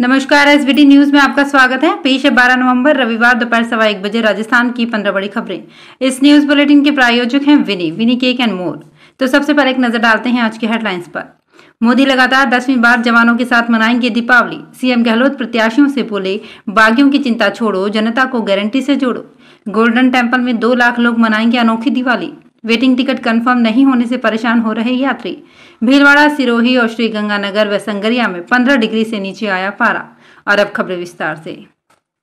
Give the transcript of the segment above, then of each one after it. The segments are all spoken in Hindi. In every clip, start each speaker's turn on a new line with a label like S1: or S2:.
S1: नमस्कार एस बी न्यूज में आपका स्वागत है पेश है बारह नवंबर रविवार दोपहर सवा एक बजे राजस्थान की पंद्रह बड़ी खबरें इस न्यूज बुलेटिन के प्रायोजक हैं विनी विनी केक एंड मोर तो सबसे पहले एक नजर डालते हैं आज की हेडलाइंस पर मोदी लगातार दसवीं बार जवानों के साथ मनाएंगे दीपावली सीएम गहलोत प्रत्याशियों से बोले बागियों की चिंता छोड़ो जनता को गारंटी से जोड़ो गोल्डन टेम्पल में दो लाख लोग मनाएंगे अनोखी दिवाली वेटिंग टिकट कंफर्म नहीं होने से परेशान हो रहे यात्री भीलवाड़ा सिरोही और श्रीगंगानगर व संगरिया में 15 डिग्री से नीचे आया पारा और अब खबरें विस्तार से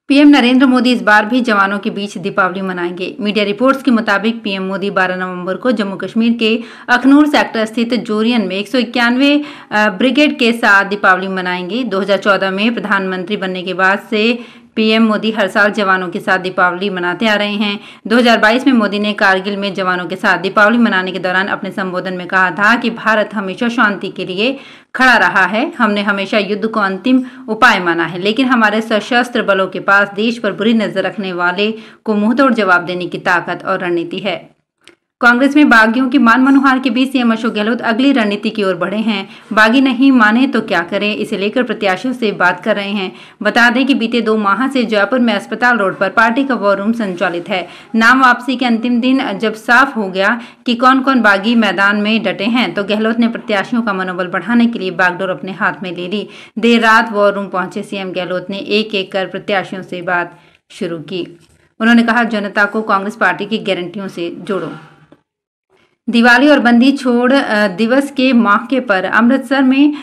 S1: पीएम नरेंद्र मोदी इस बार भी जवानों के बीच दीपावली मनाएंगे मीडिया रिपोर्ट्स के मुताबिक पीएम मोदी 12 नवंबर को जम्मू कश्मीर के अखनूर सेक्टर स्थित जोरियन में एक ब्रिगेड के साथ दीपावली मनाएंगे 2014 में प्रधानमंत्री बनने के बाद से पीएम मोदी हर साल जवानों के साथ दीपावली मनाते आ रहे हैं 2022 में मोदी ने कारगिल में जवानों के साथ दीपावली मनाने के दौरान अपने संबोधन में कहा था कि भारत हमेशा शांति के लिए खड़ा रहा है हमने हमेशा युद्ध को अंतिम उपाय माना है लेकिन हमारे सशस्त्र बलों के पास देश पर बुरी नजर रखने वाले को मुंहतोड़ जवाब देने की ताकत और रणनीति है कांग्रेस में बागियों की मान मनोहार के बीच सीएम अशोक गहलोत अगली रणनीति की ओर बढ़े हैं बागी नहीं माने तो क्या करें इसे लेकर प्रत्याशियों से बात कर रहे हैं बता दें कि बीते दो माह से जयपुर में अस्पताल रोड पर पार्टी का वॉर रूम संचालित है नाम वापसी के अंतिम दिन जब साफ हो गया कि कौन कौन बागी मैदान में डटे हैं तो गहलोत ने प्रत्याशियों का मनोबल बढ़ाने के लिए बागडोर अपने हाथ में ले ली देर रात वॉर रूम पहुंचे सीएम गहलोत ने एक एक कर प्रत्याशियों से बात शुरू की उन्होंने कहा जनता को कांग्रेस पार्टी की गारंटियों से जोड़ो दिवाली और बंदी छोड़ दिवस के मौके पर अमृतसर में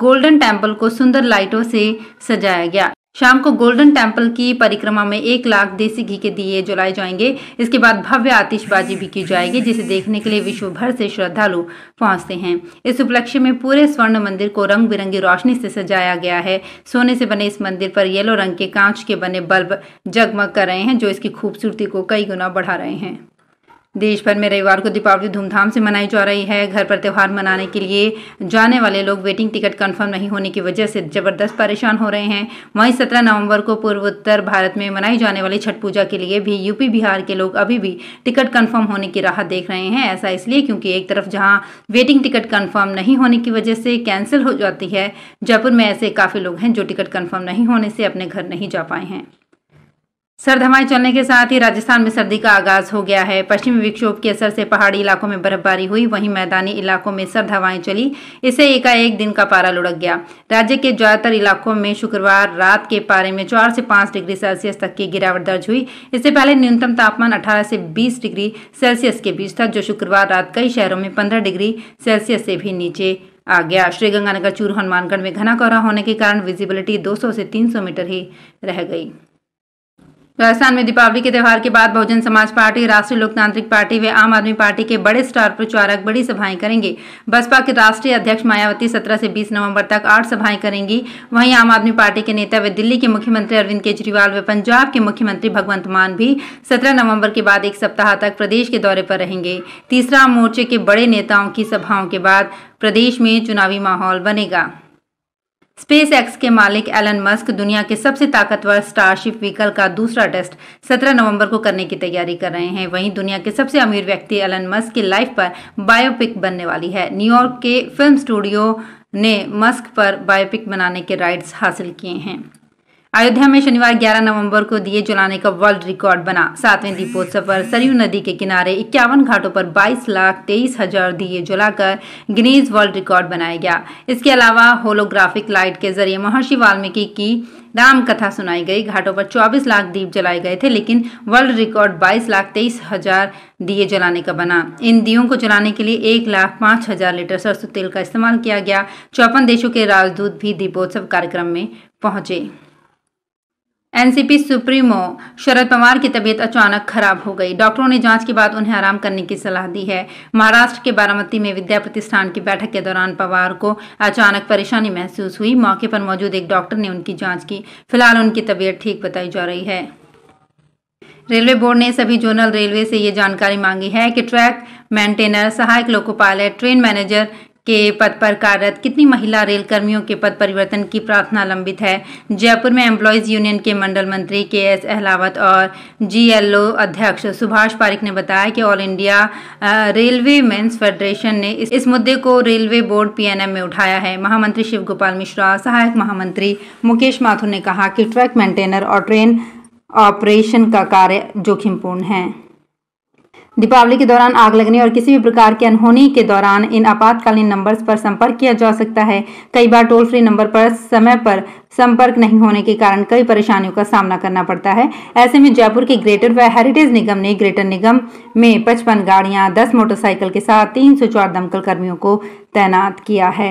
S1: गोल्डन टेम्पल को सुंदर लाइटों से सजाया गया शाम को गोल्डन टेम्पल की परिक्रमा में एक लाख देसी घी के दिए जलाए जाएंगे इसके बाद भव्य आतिशबाजी भी की जाएगी जिसे देखने के लिए विश्व भर से श्रद्धालु पहुंचते हैं इस उपलक्ष्य में पूरे स्वर्ण मंदिर को रंग बिरंगी रोशनी से सजाया गया है सोने से बने इस मंदिर पर येलो रंग के कांच के बने बल्ब जगमग कर रहे हैं जो इसकी खूबसूरती को कई गुना बढ़ा रहे हैं देश भर में रविवार को दीपावली धूमधाम से मनाई जा रही है घर पर त्यौहार मनाने के लिए जाने वाले लोग वेटिंग टिकट कंफर्म नहीं होने की वजह से जबरदस्त परेशान हो रहे हैं वहीं 17 नवंबर को पूर्वोत्तर भारत में मनाई जाने वाली छठ पूजा के लिए भी यूपी बिहार के लोग अभी भी टिकट कन्फर्म होने की राहत देख रहे हैं ऐसा इसलिए क्योंकि एक तरफ जहाँ वेटिंग टिकट कन्फर्म नहीं होने की वजह से कैंसिल हो जाती है जयपुर में ऐसे काफ़ी लोग हैं जो टिकट कन्फर्म नहीं होने से अपने घर नहीं जा पाए हैं सर्द हवाएं चलने के साथ ही राजस्थान में सर्दी का आगाज हो गया है पश्चिमी विक्षोभ के असर से पहाड़ी इलाकों में बर्फबारी हुई वहीं मैदानी इलाकों में सर्द हवाएं चली इससे एकाएक दिन का पारा लुढ़क गया राज्य के ज्यादातर इलाकों में शुक्रवार रात के पारे में चार से पांच डिग्री सेल्सियस तक की गिरावट दर्ज हुई इससे पहले न्यूनतम तापमान अठारह से बीस डिग्री सेल्सियस के बीच था जो शुक्रवार रात कई शहरों में पंद्रह डिग्री सेल्सियस से भी नीचे आ गया श्रीगंगानगर चूर हनुमानगढ़ में घना कोहरा होने के कारण विजिबिलिटी 200 से 300 मीटर ही रह गई राजस्थान में दीपावली के त्यौहार के बाद बहुजन समाज पार्टी राष्ट्रीय लोकतांत्रिक पार्टी व आम आदमी पार्टी के बड़े स्टार प्रचारक बड़ी सभाएं करेंगे बसपा के राष्ट्रीय अध्यक्ष मायावती 17 से 20 नवंबर तक आठ सभाएं करेंगी वहीं आम आदमी पार्टी के नेता व दिल्ली के मुख्यमंत्री अरविंद केजरीवाल व पंजाब के मुख्यमंत्री भगवंत मान भी सत्रह नवम्बर के बाद एक सप्ताह तक प्रदेश के दौरे पर रहेंगे तीसरा मोर्चे के बड़े नेताओं की सभाओं के बाद प्रदेश में चुनावी माहौल बनेगा स्पेस एक्स के मालिक एलन मस्क दुनिया के सबसे ताकतवर स्टारशिप व्हीकल का दूसरा टेस्ट 17 नवंबर को करने की तैयारी कर रहे हैं वहीं दुनिया के सबसे अमीर व्यक्ति एलन मस्क की लाइफ पर बायोपिक बनने वाली है न्यूयॉर्क के फिल्म स्टूडियो ने मस्क पर बायोपिक बनाने के राइट्स हासिल किए हैं अयोध्या में शनिवार 11 नवंबर को दिए जलाने का वर्ल्ड रिकॉर्ड बना सातवें दीपोत्सव पर सरयू नदी के किनारे इक्यावन घाटों पर 22 लाख तेईस हजार दिए जलाकर गिनीज वर्ल्ड रिकॉर्ड बनाया गया इसके अलावा होलोग्राफिक लाइट के जरिए महर्षि वाल्मीकि की राम कथा सुनाई गई घाटों पर 24 लाख दीप जलाए गए थे लेकिन वर्ल्ड रिकॉर्ड 22 लाख तेईस हजार दिए जलाने का बना इन दियों को जलाने के लिए एक लाख पांच हजार लीटर सरसों तेल का इस्तेमाल किया गया चौपन देशों के राजदूत भी दीपोत्सव कार्यक्रम में पहुंचे एनसीपी सुप्रीमो शरद पवार की तबीयत अचानक खराब हो गई डॉक्टरों ने जांच के बाद उन्हें आराम करने की सलाह दी है महाराष्ट्र के बारामती में विद्या प्रतिष्ठान की बैठक के दौरान पवार को अचानक परेशानी महसूस हुई मौके पर मौजूद एक डॉक्टर ने उनकी जांच की फिलहाल उनकी तबीयत ठीक बताई जा रही है रेलवे बोर्ड ने सभी जोनल रेलवे से ये जानकारी मांगी है कि ट्रैक मेंटेनर सहायक लोको पायलट ट्रेन मैनेजर के पद पर कार्यरत कितनी महिला रेल कर्मियों के पद परिवर्तन की प्रार्थना लंबित है जयपुर में एम्प्लॉयज़ यूनियन के मंडल मंत्री के एस अहलावत और जीएलओ अध्यक्ष सुभाष पारिक ने बताया कि all India railway men's federation ने इस मुद्दे को रेलवे बोर्ड पीएनएम में उठाया है महामंत्री शिव गोपाल मिश्रा सहायक महामंत्री मुकेश माथुर ने कहा कि ट्रैक मेंटेनर और ट्रेन ऑपरेशन का कार्य जोखिमपूर्ण है दीपावली के दौरान आग लगने और किसी भी प्रकार के अनहोनी के दौरान इन आपातकालीन नंबर्स पर संपर्क किया जा सकता है कई बार टोल फ्री नंबर पर समय पर संपर्क नहीं होने के कारण कई परेशानियों का सामना करना पड़ता है ऐसे में जयपुर के ग्रेटर व हेरिटेज निगम ने ग्रेटर निगम में पचपन गाड़ियां दस मोटरसाइकिल के साथ तीन सौ दमकल कर्मियों को तैनात किया है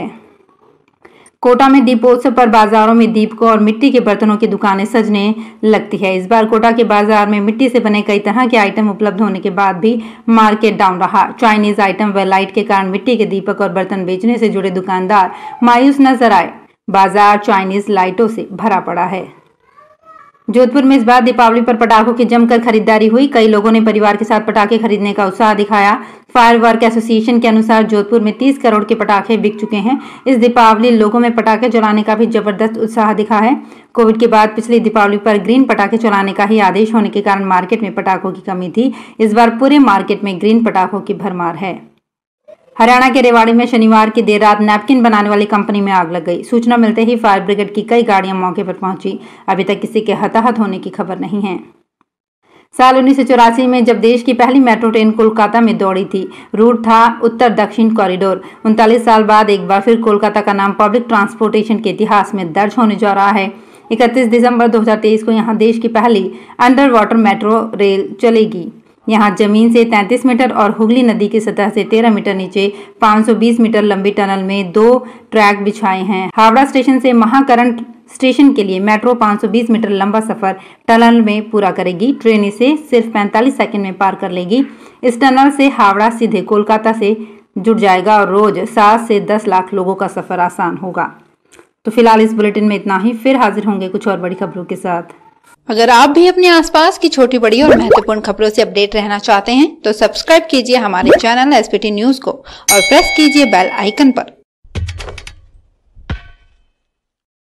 S1: कोटा में दीपोत्सव पर बाजारों में दीपकों और मिट्टी के बर्तनों की दुकानें सजने लगती है इस बार कोटा के बाजार में मिट्टी से बने कई तरह के आइटम उपलब्ध होने के बाद भी मार्केट डाउन रहा चाइनीज आइटम व लाइट के कारण मिट्टी के दीपक और बर्तन बेचने से जुड़े दुकानदार मायूस नजर आए बाजार चाइनीज लाइटों से भरा पड़ा है जोधपुर में इस बार दीपावली पर पटाखों की जमकर खरीदारी हुई कई लोगों ने परिवार के साथ पटाखे खरीदने का उत्साह दिखाया फायर वर्क एसोसिएशन के अनुसार जोधपुर में 30 करोड़ के पटाखे बिक चुके हैं इस दीपावली लोगों में पटाखे जलाने का भी जबरदस्त उत्साह दिखा है कोविड के बाद पिछली दीपावली पर ग्रीन पटाखे चलाने का ही आदेश होने के कारण मार्केट में पटाखों की कमी थी इस बार पूरे मार्केट में ग्रीन पटाखों की भरमार है हरियाणा के रेवाड़ी में शनिवार की देर रात नैपकिन बनाने वाली कंपनी में आग लग गई सूचना मिलते ही फायर ब्रिगेड की कई गाड़ियां मौके पर पहुंची अभी तक किसी के हताहत होने की खबर नहीं है साल उन्नीस में जब देश की पहली मेट्रो ट्रेन कोलकाता में दौड़ी थी रूट था उत्तर दक्षिण कॉरिडोर उनतालीस साल बाद एक बार फिर कोलकाता का नाम पब्लिक ट्रांसपोर्टेशन के इतिहास में दर्ज होने जा रहा है 31 दिसंबर 2023 को यहां देश की पहली अंडर वाटर मेट्रो रेल चलेगी यहां जमीन से 33 मीटर और हुगली नदी की सतह से 13 मीटर नीचे 520 मीटर लंबी टनल में दो ट्रैक बिछाए हैं हावड़ा स्टेशन से महाकरण स्टेशन के लिए मेट्रो 520 मीटर लंबा सफर टनल में पूरा करेगी ट्रेन इसे सिर्फ 45 सेकंड में पार कर लेगी इस टनल से हावड़ा सीधे कोलकाता से जुड़ जाएगा और रोज सात से दस लाख लोगों का सफर आसान होगा तो फिलहाल इस बुलेटिन में इतना ही फिर हाजिर होंगे कुछ और बड़ी खबरों के साथ अगर आप भी अपने आसपास की छोटी बड़ी और महत्वपूर्ण खबरों से अपडेट रहना चाहते हैं तो सब्सक्राइब कीजिए हमारे चैनल एसपीटी न्यूज को और प्रेस कीजिए बेल आइकन पर